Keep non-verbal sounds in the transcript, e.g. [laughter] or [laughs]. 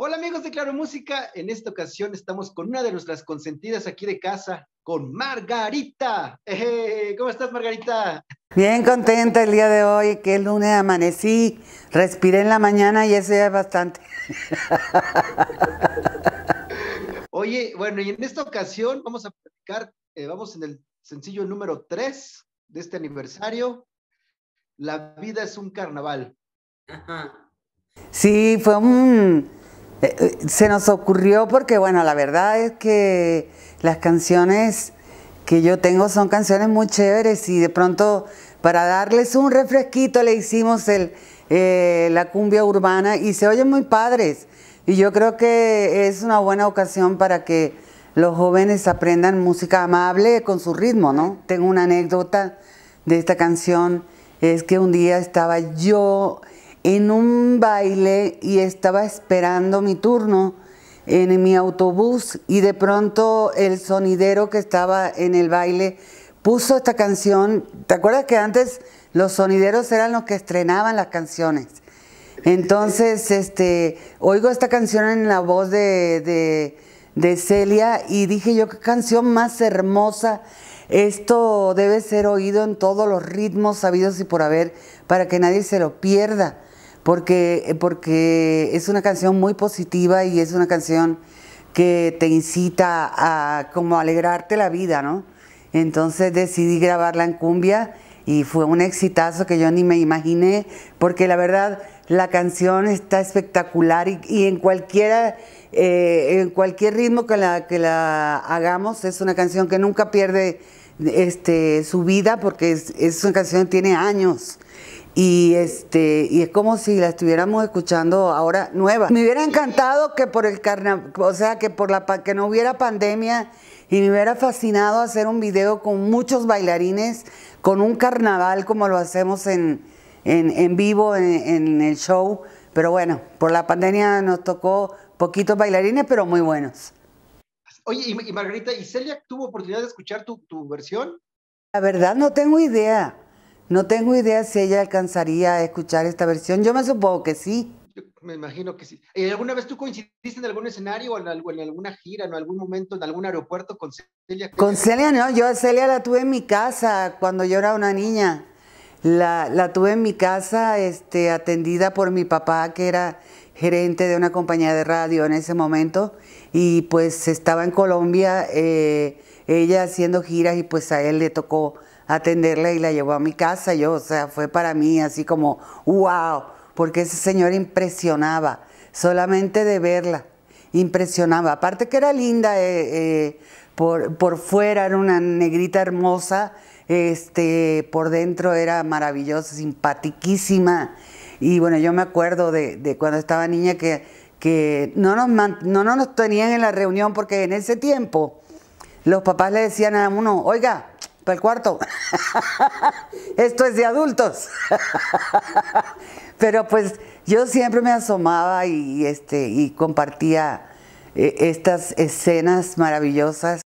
Hola amigos de Claro Música, en esta ocasión estamos con una de nuestras consentidas aquí de casa, con Margarita. ¿Cómo estás Margarita? Bien contenta el día de hoy, que el lunes amanecí, respiré en la mañana y ese es bastante. [laughs] Oye, bueno, y en esta ocasión vamos a platicar, eh, vamos en el sencillo número 3 de este aniversario, La vida es un carnaval. Sí, fue un eh, eh, se nos ocurrió porque, bueno, la verdad es que las canciones que yo tengo son canciones muy chéveres y de pronto para darles un refresquito le hicimos el, eh, la cumbia urbana y se oyen muy padres. Y yo creo que es una buena ocasión para que los jóvenes aprendan música amable con su ritmo, ¿no? Tengo una anécdota de esta canción, es que un día estaba yo en un baile y estaba esperando mi turno en mi autobús y de pronto el sonidero que estaba en el baile puso esta canción. ¿Te acuerdas que antes los sonideros eran los que estrenaban las canciones? Entonces, este, oigo esta canción en la voz de, de Celia y dije yo, qué canción más hermosa. Esto debe ser oído en todos los ritmos sabidos y por haber para que nadie se lo pierda porque, porque es una canción muy positiva y es una canción que te incita a como alegrarte la vida, ¿no? Entonces decidí grabarla en cumbia y fue un exitazo que yo ni me imaginé, porque la verdad la canción está espectacular y, en cualquiera, eh, en cualquier ritmo que la, que la hagamos, es una canción que nunca pierde este, su vida porque es, es una canción que tiene años y este y es como si la estuviéramos escuchando ahora nueva. Me hubiera encantado que por el carnaval, o sea, que por la que no hubiera pandemia y me hubiera fascinado hacer un video con muchos bailarines, con un carnaval como lo hacemos en, vivo, en, el show. Pero bueno, por la pandemia nos tocó poquitos bailarines, pero muy buenos. Oye, y, Margarita, ¿y Celia tuvo oportunidad de escuchar tu versión? La verdad no tengo idea. No tengo idea si ella alcanzaría a escuchar esta versión. Yo me supongo que sí. me imagino que sí. Eh, ¿Alguna vez tú coincidiste en algún escenario o en, alguna gira, en algún momento, en algún aeropuerto con Celia? Con Celia no, yo a Celia la tuve en mi casa cuando yo era una niña. La, la tuve en mi casa este, atendida por mi papá, que era gerente de una compañía de radio en ese momento y pues estaba en Colombia eh, ella haciendo giras y pues a él le tocó atenderla y la llevó a mi casa. Yo, o sea, fue para mí así como, wow, porque ese señor impresionaba, solamente de verla, impresionaba. Aparte que era linda, eh, eh, por, por fuera era una negrita hermosa, este, por dentro era maravillosa, simpatiquísima. Y bueno, yo me acuerdo de, cuando estaba niña que, que no, nos no, nos tenían en la reunión porque en ese tiempo los papás le decían a uno, oiga, para el cuarto, [laughs] esto es de adultos. [laughs] Pero pues yo siempre me asomaba y, este, y compartía eh, estas escenas maravillosas.